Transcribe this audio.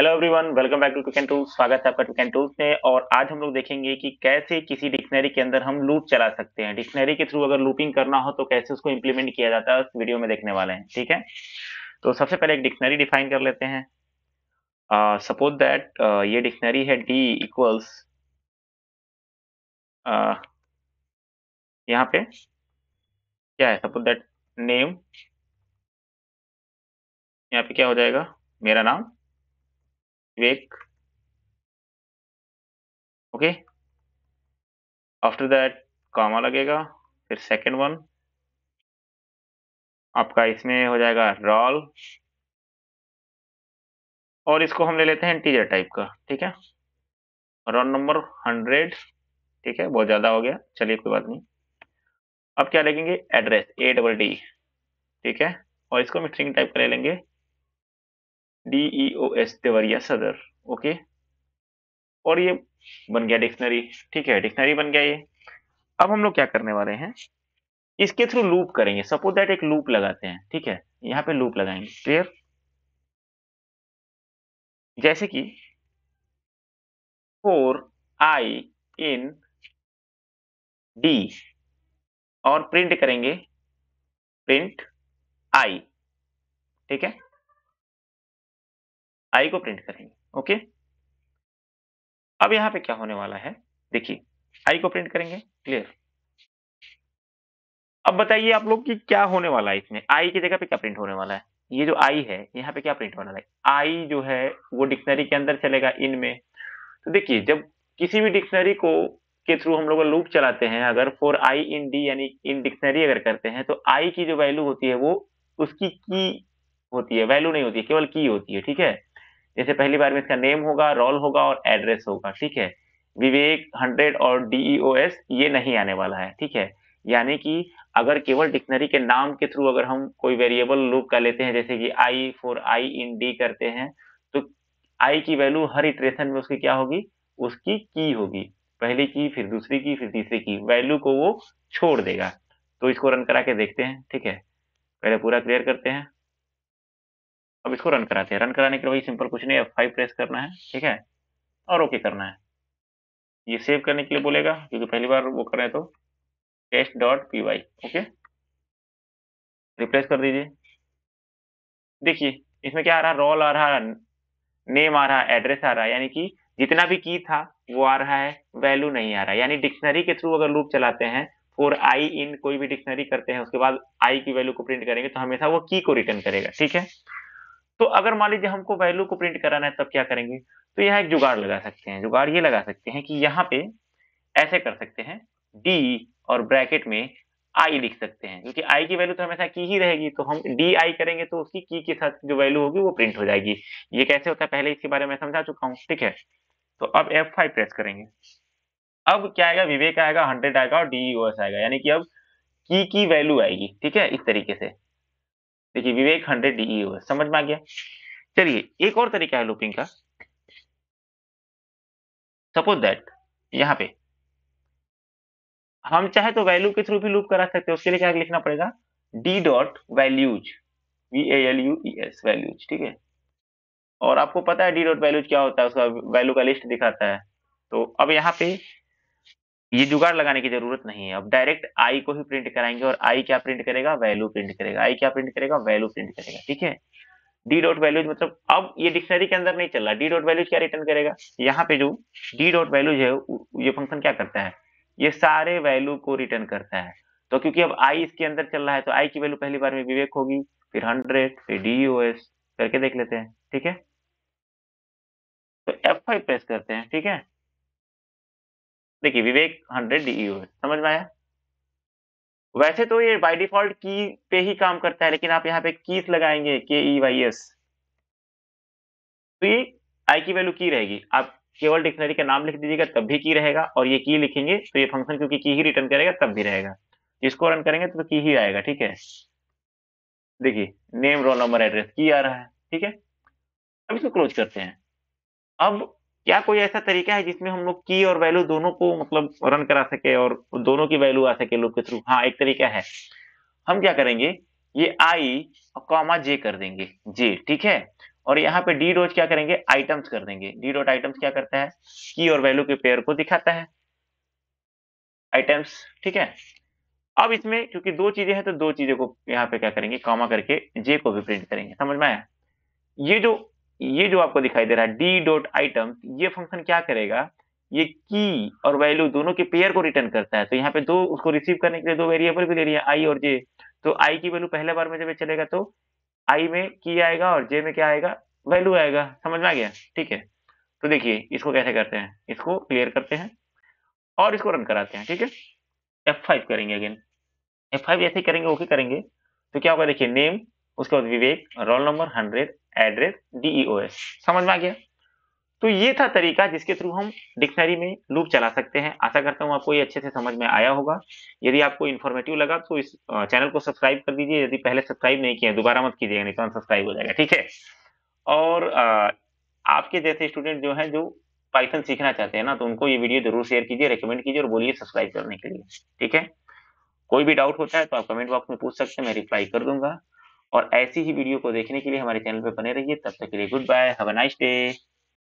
Hello everyone welcome back to to tools स्वागत है आपका टूल्स में और आज हम लोग देखेंगे कि कैसे किसी डिक्शनरी के अंदर हम लूप चला सकते हैं डिक्शनरी के थ्रू अगर लूपिंग करना हो तो कैसे उसको इंप्लीमेंट किया जाता है उस वीडियो में देखने वाले हैं ठीक है तो सबसे पहले एक डिक्शनरी डिफाइन कर लेते हैं सपोज uh, दैट uh, ये डिक्शनरी है डी इक्वल्स uh, यहाँ पे क्या है सपोज दैट नेम यहाँ पे क्या हो जाएगा मेरा नाम Vivek. Okay. After that कामा लगेगा फिर second वन आपका इसमें हो जाएगा रॉल और इसको हम ले लेते हैं इंटीजर टाइप का ठीक है रोल नंबर हंड्रेड ठीक है बहुत ज़्यादा हो गया चलिए कोई बात नहीं अब क्या लिखेंगे एड्रेस ए डबल डी ठीक है और इसको हम स्ट्रिंग टाइप का ले लेंगे D E e O S Deoria Sadar okay और ये बन गया डिक्शनरी ठीक है डिक्शनरी बन गया ये अब हम लोग क्या करने वाले हैं इसके थ्रू लूप करेंगे सपोज दैट एक लूप लगाते हैं ठीक है यहाँ पे लूप लगाएंगे क्लियर जैसे कि फोर आई इन डी और प्रिंट करेंगे प्रिंट आई ठीक है आई को प्रिंट करेंगे ओके अब यहां पे क्या होने वाला है देखिए आई को प्रिंट करेंगे क्लियर अब बताइए आप लोग कि क्या होने वाला है इसमें आई की जगह पे क्या प्रिंट होने वाला है ये जो आई है यहाँ पे क्या प्रिंट होने वाला है आई जो है वो डिक्शनरी के अंदर चलेगा इन में तो देखिए जब किसी भी डिक्शनरी को के थ्रू हम लोग लूप चलाते हैं अगर फॉर आई इन डी यानी इन डिक्शनरी अगर करते हैं तो आई की जो वैल्यू होती है वो उसकी की होती है वैल्यू नहीं होती है केवल की होती है ठीक है जैसे पहली बार में इसका नेम होगा रोल होगा और एड्रेस होगा ठीक है विवेक हंड्रेड और डीईओ एस e ये नहीं आने वाला है ठीक है यानी कि अगर केवल डिक्शनरी के नाम के थ्रू अगर हम कोई वेरिएबल लूप कर लेते हैं जैसे कि आई फोर आई इन डी करते हैं तो आई की वैल्यू हर इटरेशन में उसकी क्या होगी उसकी की होगी पहली की फिर दूसरी की फिर तीसरी की वैल्यू को वो छोड़ देगा तो इसको रन करा के देखते हैं ठीक है पहले पूरा क्लियर करते हैं अब इसको रन कराते हैं रन कराने के लिए सिंपल कुछ नहीं है फाइव प्रेस करना है ठीक है और ओके करना है ये सेव करने के लिए बोलेगा क्योंकि पहली बार वो कर रहे हैं तो test dot P Y okay replace कर दीजिए देखिए इसमें क्या आ रहा है रोल आ रहा है नेम आ रहा है एड्रेस आ रहा है यानी कि जितना भी की था वो आ रहा है वैल्यू नहीं आ रहा है यानी डिक्शनरी के थ्रू अगर लूप चलाते हैं और आई इन कोई भी डिक्शनरी करते हैं उसके बाद आई की वैल्यू को प्रिंट करेंगे तो हमेशा वो की को रिटर्न करेगा ठीक है तो अगर मान लीजिए हमको वैल्यू को प्रिंट कराना है तब क्या करेंगे तो यहाँ एक जुगाड़ लगा सकते हैं जुगाड़ ये लगा सकते हैं कि यहाँ पे ऐसे कर सकते हैं डी और ब्रैकेट में आई लिख सकते हैं क्योंकि आई की वैल्यू तो हमेशा की ही रहेगी तो हम डी आई करेंगे तो उसकी की के साथ जो वैल्यू होगी वो प्रिंट हो जाएगी ये कैसे होता है पहले इसके बारे में समझा चुका हूँ ठीक है तो अब एफ फाइव प्रेस करेंगे अब क्या आएगा विवेक आएगा हंड्रेड आएगा और डी e आएगा यानी कि अब की की वैल्यू आएगी ठीक है इस तरीके से देखिए विवेक हंड्रेड डी समझ में आ गया चलिए एक और तरीका है लूपिंग का सपोज दैट यहां पे हम चाहे तो वैल्यू के थ्रू भी लूप करा सकते हैं उसके लिए क्या लिखना पड़ेगा D dot values V A L U E S ठीक है और आपको पता है डी डॉट वैल्यूज क्या होता है उसका वैल्यू का लिस्ट दिखाता है तो अब यहाँ पे ये जुगाड़ लगाने की जरूरत नहीं है अब डायरेक्ट आई को ही प्रिंट कराएंगे और आई क्या प्रिंट करेगा वैल्यू प्रिंट करेगा आई क्या प्रिंट करेगा वैल्यू प्रिंट करेगा ठीक है डी डॉट वैल्यूज मतलब अब ये डिक्शनरी के अंदर नहीं चल रहा डी डॉट वैल्यूज क्या रिटर्न करेगा यहाँ पे जो डी डॉट वैल्यूज है ये फंक्शन क्या करता है ये सारे वैल्यू को रिटर्न करता है तो क्योंकि अब आई इसके अंदर चल रहा है तो आई की वैल्यू पहली बार में विवेक होगी फिर हंड्रेड फिर डी ओ एस करके देख लेते हैं ठीक है तो एफ फाइव प्रेस करते हैं ठीक है देखिए विवेक हंड्रेड डी e है समझ में आया वैसे तो ये बाय डिफॉल्ट की पे ही काम करता है लेकिन आप यहाँ पे कीस लगाएंगे के ई वाई एस तो ये आई की वैल्यू की रहेगी आप केवल डिक्शनरी का नाम लिख दीजिएगा तब भी की रहेगा और ये की लिखेंगे तो ये फंक्शन क्योंकि की ही रिटर्न करेगा तब भी रहेगा इसको रन करेंगे तो की ही आएगा ठीक है देखिए नेम रोल नंबर एड्रेस की आ रहा है ठीक है अब इसको क्लोज करते हैं अब या कोई ऐसा तरीका है जिसमें हम लोग की और वैल्यू दोनों को मतलब रन करा सके और दोनों की वैल्यू आ सके लूप के थ्रू हाँ एक तरीका है हम क्या करेंगे ये आई और कॉमा जे कर देंगे जे ठीक है और यहाँ पे डी डॉट क्या करेंगे आइटम्स कर देंगे डी डॉट आइटम्स क्या करता है की और वैल्यू के पेयर को दिखाता है आइटम्स ठीक है अब इसमें क्योंकि दो चीजें हैं तो दो चीजों को यहाँ पे क्या करेंगे कॉमा करके जे को भी प्रिंट करेंगे समझ में आया ये जो ये जो आपको दिखाई दे रहा है डी डॉट आइटम ये फंक्शन क्या करेगा ये की और वैल्यू दोनों के पेयर को रिटर्न करता है तो यहाँ पे दो उसको रिसीव करने के लिए दो वेरिएबल भी दे रही है आई और जे तो आई की वैल्यू पहले बार में जब चलेगा तो आई में की आएगा और जे में क्या आएगा वैल्यू आएगा समझ में आ गया ठीक है तो देखिए इसको कैसे करते हैं इसको क्लियर करते हैं और इसको रन कराते हैं ठीक है एफ फाइव करेंगे अगेन एफ फाइव जैसे करेंगे ओके करेंगे तो क्या होगा देखिए नेम उसके बाद Vivek roll number hundred address D E O S समझ में आ गया तो ये था तरीका जिसके थ्रू हम डिक्शनरी में लूप चला सकते हैं आशा करता हूँ आपको ये अच्छे से समझ में आया होगा यदि आपको इन्फॉर्मेटिव लगा तो इस चैनल को सब्सक्राइब कर दीजिए यदि पहले सब्सक्राइब नहीं किया दोबारा मत कीजिएगा नहीं तो अनसब्सक्राइब हो जाएगा ठीक है और आपके जैसे स्टूडेंट जो हैं जो पाइथन सीखना चाहते हैं ना तो उनको ये वीडियो जरूर शेयर कीजिए रिकमेंड कीजिए और बोलिए सब्सक्राइब करने के लिए ठीक है कोई भी डाउट होता है तो आप कमेंट बॉक्स में पूछ सकते हैं मैं रिप्लाई कर दूंगा और ऐसी ही वीडियो को देखने के लिए हमारे चैनल पर बने रहिए तब तक के लिए goodbye have a nice day